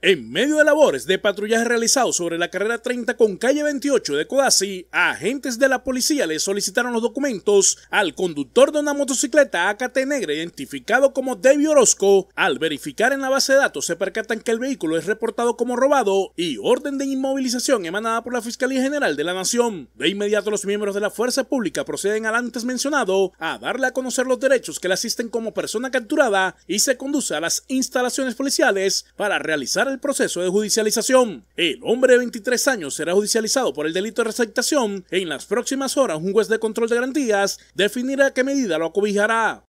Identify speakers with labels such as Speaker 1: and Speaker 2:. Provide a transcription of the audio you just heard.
Speaker 1: En medio de labores de patrullaje realizados sobre la carrera 30 con calle 28 de Codazzi, agentes de la policía le solicitaron los documentos al conductor de una motocicleta AKT negra identificado como Debbie Orozco. Al verificar en la base de datos se percatan que el vehículo es reportado como robado y orden de inmovilización emanada por la Fiscalía General de la Nación. De inmediato los miembros de la Fuerza Pública proceden al antes mencionado a darle a conocer los derechos que le asisten como persona capturada y se conduce a las instalaciones policiales para realizar el proceso de judicialización. El hombre de 23 años será judicializado por el delito de receptación. En las próximas horas, un juez de control de garantías definirá qué medida lo acobijará.